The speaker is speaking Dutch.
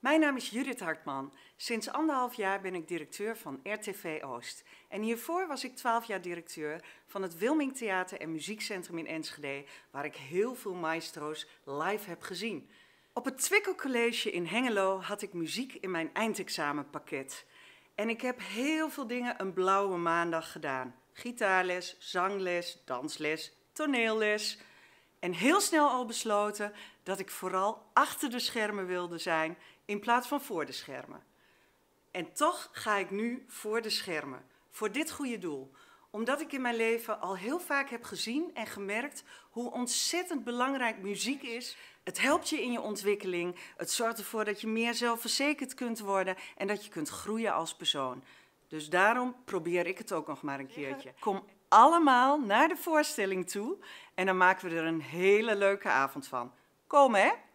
Mijn naam is Judith Hartman. Sinds anderhalf jaar ben ik directeur van RTV Oost. En hiervoor was ik twaalf jaar directeur van het Wilming Theater en Muziekcentrum in Enschede, waar ik heel veel maestro's live heb gezien. Op het Twickelcollege in Hengelo had ik muziek in mijn eindexamenpakket. En ik heb heel veel dingen een blauwe maandag gedaan. Gitaarles, zangles, dansles, toneelles, en heel snel al besloten dat ik vooral achter de schermen wilde zijn in plaats van voor de schermen. En toch ga ik nu voor de schermen, voor dit goede doel. Omdat ik in mijn leven al heel vaak heb gezien en gemerkt hoe ontzettend belangrijk muziek is. Het helpt je in je ontwikkeling, het zorgt ervoor dat je meer zelfverzekerd kunt worden en dat je kunt groeien als persoon. Dus daarom probeer ik het ook nog maar een keertje. Kom allemaal naar de voorstelling toe en dan maken we er een hele leuke avond van. Kom hè!